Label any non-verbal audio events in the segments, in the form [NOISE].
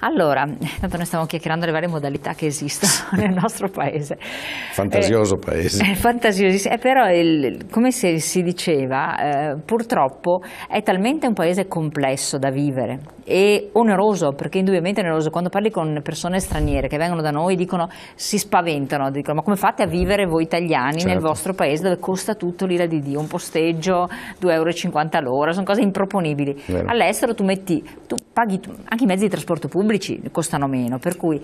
Allora, intanto noi stiamo chiacchierando le varie modalità che esistono nel nostro paese. Fantasioso eh, paese. È eh, fantasiosissimo, eh, però il, come se si diceva, eh, purtroppo è talmente un paese complesso da vivere e oneroso, perché indubbiamente è oneroso. Quando parli con persone straniere che vengono da noi dicono, si spaventano, dicono ma come fate a vivere voi italiani certo. nel vostro paese dove costa tutto l'ira di Dio, un posteggio 2,50 euro all'ora, sono cose improponibili. Vero. All'estero tu metti, tu paghi, anche i mezzi di trasporto pubblici costano meno, per cui...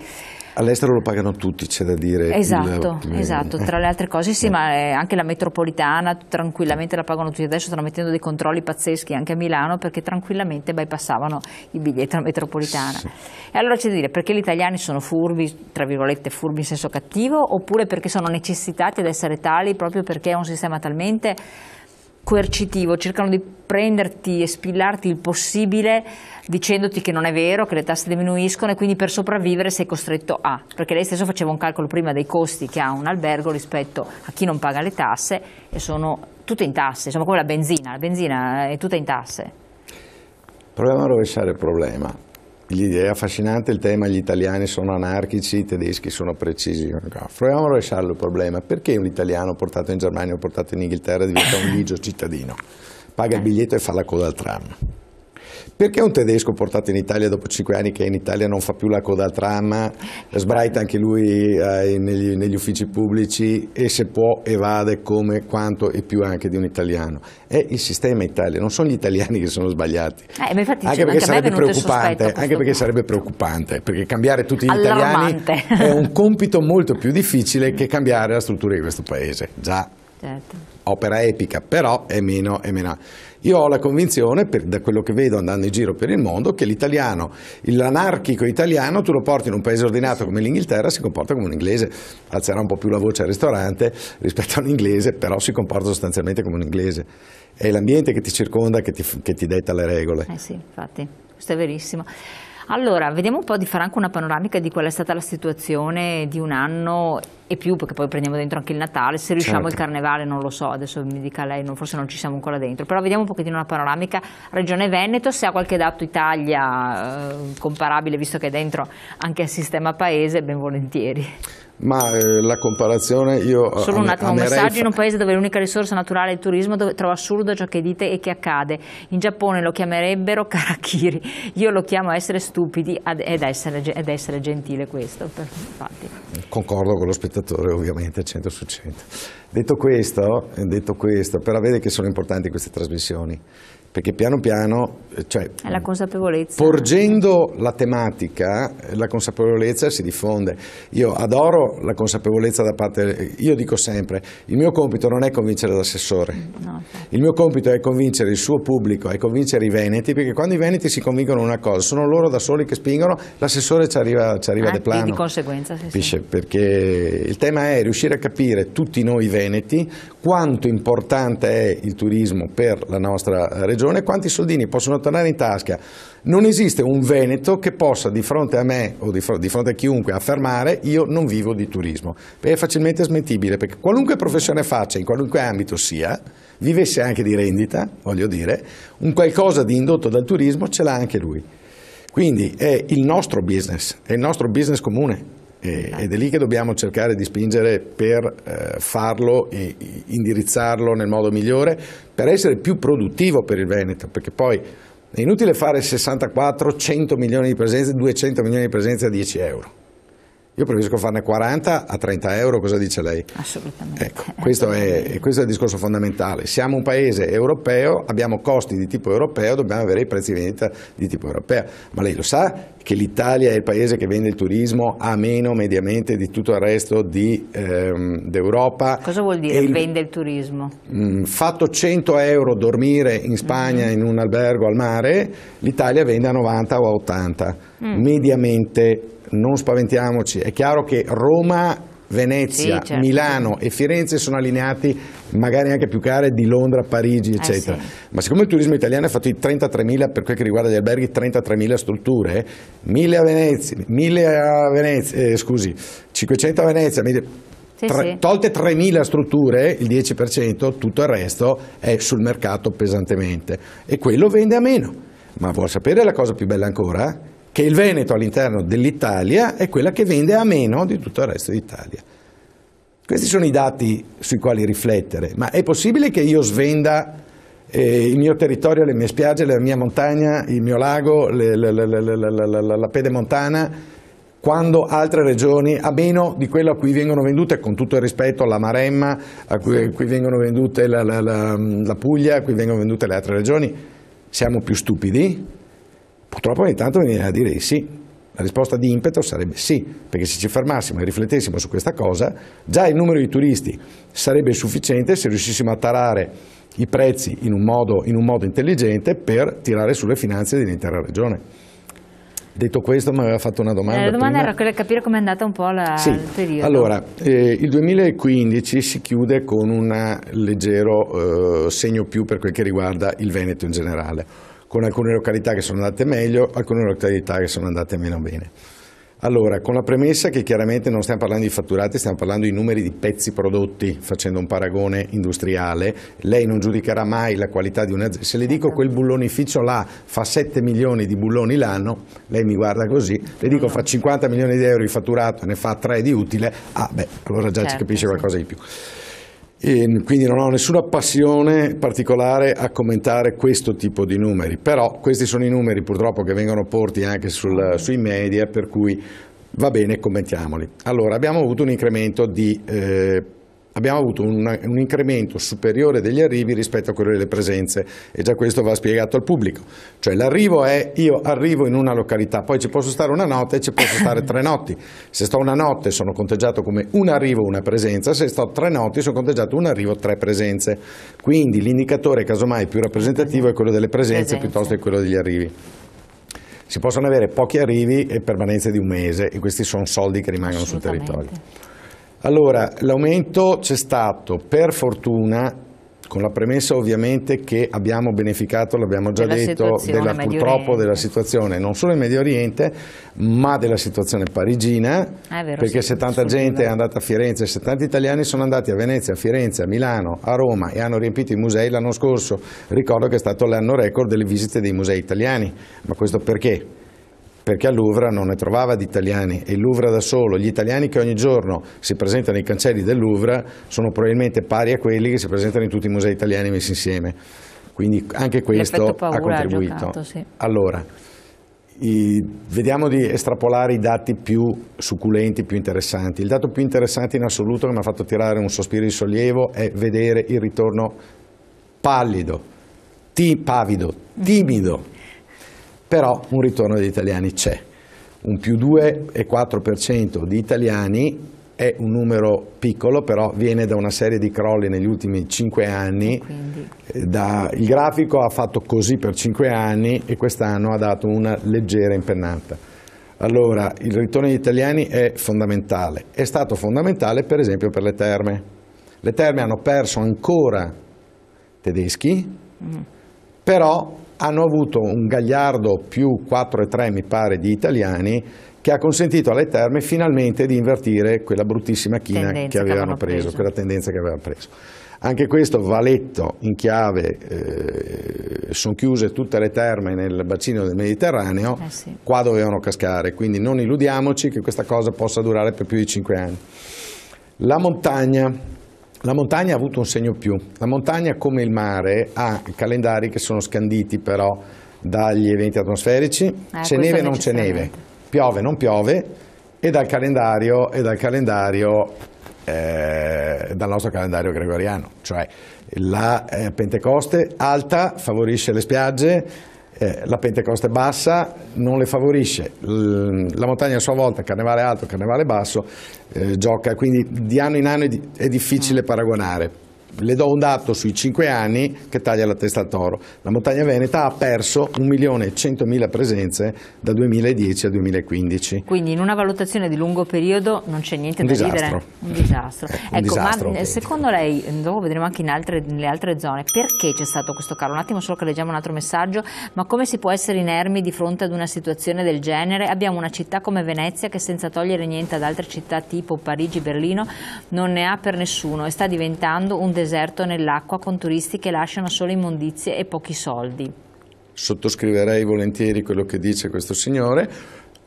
All'estero lo pagano tutti, c'è da dire. Esatto, il... esatto, tra le altre cose sì, eh. ma eh, anche la metropolitana tranquillamente la pagano tutti, adesso stanno mettendo dei controlli pazzeschi anche a Milano perché tranquillamente bypassavano i biglietti alla metropolitana. Sì. E allora c'è da dire perché gli italiani sono furbi, tra virgolette furbi in senso cattivo, oppure perché sono necessitati ad essere tali proprio perché è un sistema talmente coercitivo, cercano di prenderti e spillarti il possibile dicendoti che non è vero, che le tasse diminuiscono e quindi per sopravvivere sei costretto a, perché lei stesso faceva un calcolo prima dei costi che ha un albergo rispetto a chi non paga le tasse e sono tutte in tasse, insomma come la benzina, la benzina è tutta in tasse. Proviamo a rovesciare il problema è affascinante, il tema gli italiani sono anarchici, i tedeschi sono precisi. Proviamo a rovesciarlo il problema. Perché un italiano portato in Germania o portato in Inghilterra diventa un [COUGHS] ligio cittadino? Paga il biglietto e fa la coda al tram. Perché un tedesco portato in Italia dopo cinque anni che in Italia non fa più la coda al tram, sbraita anche lui eh, negli, negli, uffici pubblici e se può evade come, quanto e più anche di un italiano? È il sistema Italia, non sono gli italiani che sono sbagliati. Eh, infatti, anche, perché sarebbe, anche perché sarebbe preoccupante, perché cambiare tutti gli Allarmante. italiani è un [LAUGHS] compito molto più difficile che cambiare la struttura di questo paese. Già, certo. opera epica, però è meno... È meno io ho la convinzione, per, da quello che vedo andando in giro per il mondo, che l'italiano, l'anarchico italiano, tu lo porti in un paese ordinato come l'Inghilterra, si comporta come un inglese, alzerà un po' più la voce al ristorante rispetto a un inglese, però si comporta sostanzialmente come un inglese. È l'ambiente che ti circonda che ti, che ti detta le regole. Eh sì, infatti, questo è verissimo. Allora, vediamo un po' di fare anche una panoramica di qual è stata la situazione di un anno e più, perché poi prendiamo dentro anche il Natale, se riusciamo certo. il Carnevale non lo so, adesso mi dica lei, non, forse non ci siamo ancora dentro, però vediamo un pochettino una panoramica Regione Veneto, se ha qualche dato Italia eh, comparabile, visto che è dentro anche il sistema paese, ben volentieri ma eh, la comparazione io... Eh, Solo un attimo, un messaggio in un paese dove l'unica risorsa naturale è il turismo, dove trovo assurdo ciò che dite e che accade. In Giappone lo chiamerebbero [LAUGHS] karakiri, io lo chiamo essere stupidi ed essere, ed essere gentile questo. Per, Concordo con lo spettatore ovviamente 100 su 100. Detto questo, eh, detto questo, però vede che sono importanti queste trasmissioni perché piano piano, eh, cioè, la porgendo la tematica, eh, la consapevolezza si diffonde. Io adoro la consapevolezza da parte, io dico sempre, il mio compito non è convincere l'assessore, mm, no. il mio compito è convincere il suo pubblico, è convincere i veneti, perché quando i veneti si convincono una cosa, sono loro da soli che spingono, l'assessore ci arriva, ci arriva ah, de plano. Di conseguenza, sì, Pisce, sì. Perché il tema è riuscire a capire tutti noi veneti quanto importante è il turismo per la nostra regione, stagione quanti soldini possono tornare in tasca. Non esiste un Veneto che possa di fronte a me o di, fr di fronte a chiunque affermare io non vivo di turismo. È facilmente smentibile perché qualunque professione faccia, in qualunque ambito sia, vivesse anche di rendita, voglio dire, un qualcosa di indotto dal turismo ce l'ha anche lui. Quindi è il nostro business, è il nostro business comune. E, eh, ed è lì che dobbiamo cercare di spingere per eh, farlo e indirizzarlo nel modo migliore per essere più produttivo per il Veneto, perché poi è inutile fare 64, 100 milioni di presenze, 200 milioni di presenze a 10 euro. Io preferisco farne 40 a 30 euro, cosa dice lei? Assolutamente. Ecco, questo, è, questo è il discorso fondamentale. Siamo un paese europeo, abbiamo costi di tipo europeo, dobbiamo avere i prezzi di vendita di tipo europeo. Ma lei lo sa che l'Italia è il paese che vende il turismo a meno mediamente di tutto il resto di, ehm, d'Europa. Cosa vuol dire il, vende il turismo? Mh, mm, fatto 100 euro dormire in Spagna mm. in un albergo al mare, l'Italia vende a 90 o a 80, mm. mediamente non spaventiamoci, è chiaro che Roma Venezia, sì, certo. Milano e Firenze sono allineati magari anche più care di Londra, Parigi eh, eccetera eh sì. ma siccome il turismo italiano ha fatto di 33.000 per quel che riguarda gli alberghi 33.000 strutture 1.000 a Venezia, 1000 a Venezia eh, scusi, 500 a Venezia sì, tre, tolte 3.000 strutture, il 10%, tutto il resto è sul mercato pesantemente e quello vende a meno. Ma vuol sapere la cosa più bella ancora? che il Veneto all'interno dell'Italia è quella che vende a meno di tutto il resto d'Italia. Questi sono i dati sui quali riflettere, ma è possibile che io svenda eh, il mio territorio, le mie spiagge, la mia montagna, il mio lago, le, le, le, la pedemontana, quando altre regioni, a meno di quello a cui vengono vendute, con tutto il rispetto, la Maremma, a cui, a cui vengono vendute la, la, la, la Puglia, a cui vengono vendute le altre regioni, siamo più stupidi? Purtroppo ogni tanto mi a dire sì. La risposta di impeto sarebbe sì, perché se ci fermassimo e riflettessimo su questa cosa, già il numero di turisti sarebbe sufficiente se riuscissimo a tarare i prezzi in un modo, in un modo intelligente per tirare sulle finanze dell'intera regione. Detto questo, mi aveva fatto una domanda. Eh, la domanda prima. era quella di capire come è andata un po' la, sì. il periodo. Allora, eh, il 2015 si chiude con un leggero eh, segno più per quel che riguarda il Veneto in generale con alcune località che sono andate meglio, alcune località che sono andate meno bene. Allora, con la premessa che chiaramente non stiamo parlando di fatturati, stiamo parlando di numeri di pezzi prodotti, facendo un paragone industriale, lei non giudicherà mai la qualità di un'azienda. Se le dico quel bullonificio là fa 7 milioni di bulloni l'anno, lei mi guarda così, le dico fa 50 milioni di euro di fatturato, e ne fa 3 di utile, ah beh, allora già certo, ci capisce qualcosa di più. E quindi non ho nessuna passione particolare a commentare questo tipo di numeri, però questi sono i numeri purtroppo che vengono porti anche sul, sui media, per cui va bene, commentiamoli. Allora, abbiamo avuto un incremento di eh, abbiamo avuto un, un, incremento superiore degli arrivi rispetto a quello delle presenze e già questo va spiegato al pubblico. Cioè l'arrivo è io arrivo in una località, poi ci posso stare una notte e ci posso stare tre notti. Se sto una notte sono conteggiato come un arrivo, una presenza, se sto tre notti sono conteggiato un arrivo, tre presenze. Quindi l'indicatore casomai più rappresentativo è quello delle presenze, presenze. piuttosto che quello degli arrivi si possono avere pochi arrivi e permanenze di un mese e questi sono soldi che rimangono sul territorio. Allora, l'aumento c'è stato, per fortuna, con la premessa ovviamente che abbiamo beneficato, l'abbiamo già della detto, della, purtroppo della situazione non solo in Medio Oriente, ma della situazione parigina, ah, vero, perché sì, se tanta gente è andata a Firenze, se tanti italiani sono andati a Venezia, a Firenze, a Milano, a Roma e hanno riempito i musei l'anno scorso, ricordo che è stato l'anno record delle visite dei musei italiani, ma questo perché? perché al Louvre non ne trovava di italiani e il Louvre da solo, gli italiani che ogni giorno si presentano ai cancelli del Louvre sono probabilmente pari a quelli che si presentano in tutti i musei italiani messi insieme. Quindi anche questo ha contribuito. Ha giocato, sì. Allora, i, vediamo di estrapolare i dati più succulenti, più interessanti. Il dato più interessante in assoluto che mi ha fatto tirare un sospiro di sollievo è vedere il ritorno pallido, ti, pavido, timido però un ritorno degli italiani c'è. Un più 2,4% di italiani è un numero piccolo, però viene da una serie di crolli negli ultimi 5 anni. Eh, da, il grafico ha fatto così per 5 anni e quest'anno ha dato una leggera impennata. Allora, il ritorno degli italiani è fondamentale. È stato fondamentale per esempio per le terme. Le terme hanno perso ancora tedeschi, mm. però hanno avuto un gagliardo più 4,3 mi pare di italiani che ha consentito alle terme finalmente di invertire quella bruttissima china che, che avevano preso, preso, quella tendenza che avevano preso. Anche questo valetto in chiave, eh, sono chiuse tutte le terme nel bacino del Mediterraneo, eh sì. qua dovevano cascare, quindi non illudiamoci che questa cosa possa durare per più di 5 anni. La montagna, la montagna ha avuto un segno più. La montagna, come il mare, ha calendari che sono scanditi però dagli eventi atmosferici. Eh, c'è neve o non c'è neve, piove o non piove, e dal calendario, e dal calendario eh, dal nostro calendario gregoriano, cioè la eh, Pentecoste alta favorisce le spiagge, eh, la Pentecoste bassa non le favorisce, la montagna a sua volta, carnevale alto, carnevale basso, eh, gioca, quindi di anno in anno è, di è difficile paragonare le do un dato sui 5 anni che taglia la testa al toro. La montagna veneta ha perso 1.100.000 presenze da 2010 a 2015. Quindi in una valutazione di lungo periodo non c'è niente un da disastro. ridere. Un disastro. [LAUGHS] un ecco, disastro, eh, ma secondo lei, dopo vedremo anche altre, nelle altre zone, perché c'è stato questo calo? Un attimo solo che leggiamo un altro messaggio, ma come si può essere inermi di fronte ad una situazione del genere? Abbiamo una città come Venezia che senza togliere niente ad altre città tipo Parigi, Berlino, non ne ha per nessuno e sta diventando un disastro deserto nell'acqua con turisti che lasciano solo immondizie e pochi soldi. Sottoscriverei volentieri quello che dice questo signore,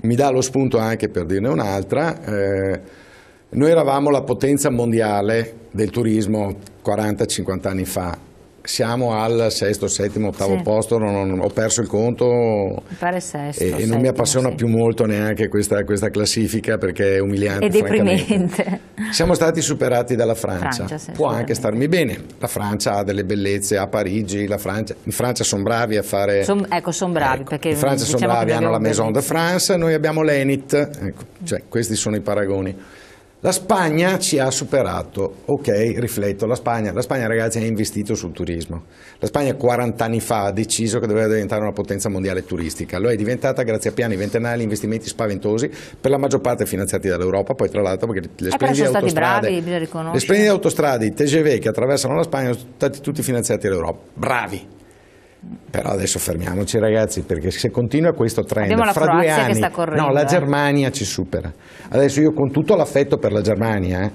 mi dà lo spunto anche per dirne un'altra. Eh, noi eravamo la potenza mondiale del turismo 40-50 anni fa, siamo al sesto, settimo, ottavo sì. posto, non, non, ho perso il conto pare sesto, e, e, non mi appassiona sì. più molto neanche questa, questa, classifica perché è umiliante. È deprimente. Siamo stati superati dalla Francia, Francia sì, può anche starmi bene, la Francia ha delle bellezze, a Parigi, la Francia, in Francia sono bravi a fare... Som, ecco, sono bravi ecco, perché... In Francia diciamo sono bravi, hanno la Maison bellezza. de France, noi abbiamo l'Enit, ecco, cioè, questi sono i paragoni. La Spagna ci ha superato, ok, rifletto, la Spagna, la Spagna ragazzi ha investito sul turismo, la Spagna 40 anni fa ha deciso che doveva diventare una potenza mondiale turistica, lo è diventata grazie a piani ventennali, investimenti spaventosi, per la maggior parte finanziati dall'Europa, poi tra l'altro perché le eh, splendide, autostrade, bravi, le splendide autostrade, i TGV che attraversano la Spagna sono stati tutti finanziati dall'Europa, bravi, però adesso fermiamoci ragazzi perché se continua questo trend Abbiamo fra due anni che sta correndo, no, la eh. Germania eh. ci supera. Adesso io con tutto l'affetto per la Germania, eh,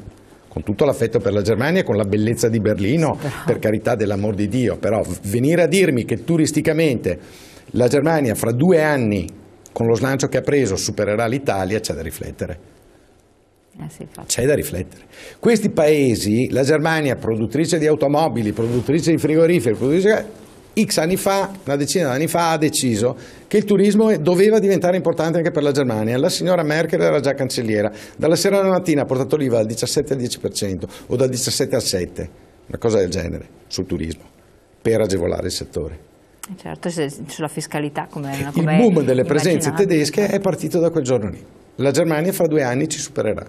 con tutto l'affetto per la Germania con la bellezza di Berlino, sì, per carità dell'amor di Dio, però venire a dirmi che turisticamente la Germania fra due anni con lo slancio che ha preso supererà l'Italia c'è da riflettere. Eh c'è da riflettere. Questi paesi, la Germania, produttrice di automobili, produttrice di frigoriferi, produttrice X anni fa, una decina di anni fa, ha deciso che il turismo doveva diventare importante anche per la Germania. La signora Merkel era già cancelliera. Dalla sera alla mattina ha portato l'IVA dal 17 al 10% o dal 17 al 7, una cosa del genere, sul turismo, per agevolare il settore. Certo, sulla fiscalità come Il boom delle presenze tedesche è partito da quel giorno lì. La Germania fra due anni ci supererà.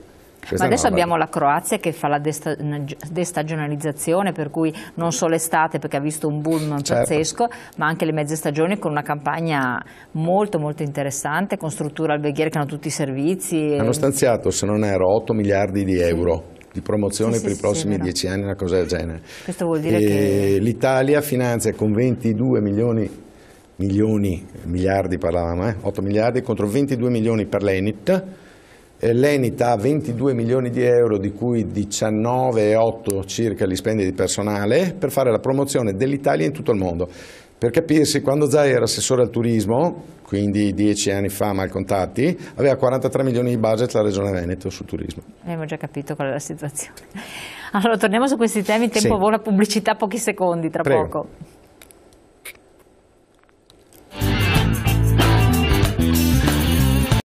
Ma adesso abbiamo la Croazia che fa la destagionalizzazione, per cui non solo estate perché ha visto un boom certo. pazzesco, ma anche le mezze stagioni con una campagna molto molto interessante, con strutture alberghiere che hanno tutti i servizi. Hanno stanziato, se non erro, 8 miliardi di euro. Sì di promozione sì, per sì, i prossimi sì, dieci anni, una cosa del genere. Questo vuol dire e che... L'Italia finanzia con 22 milioni, milioni miliardi parlavamo, eh? 8 miliardi contro 22 milioni per l'Enit, eh, L'Enita ha 22 milioni di euro, di cui 19,8 circa li spende di personale, per fare la promozione dell'Italia in tutto il mondo. Per capirsi, quando Zai era assessore al turismo, quindi dieci anni fa, mal contati, aveva 43 milioni di budget la Regione Veneto sul turismo. Abbiamo già capito qual è la situazione. Allora, torniamo su questi temi, tempo sì. vola, pubblicità pochi secondi, tra Prego. poco.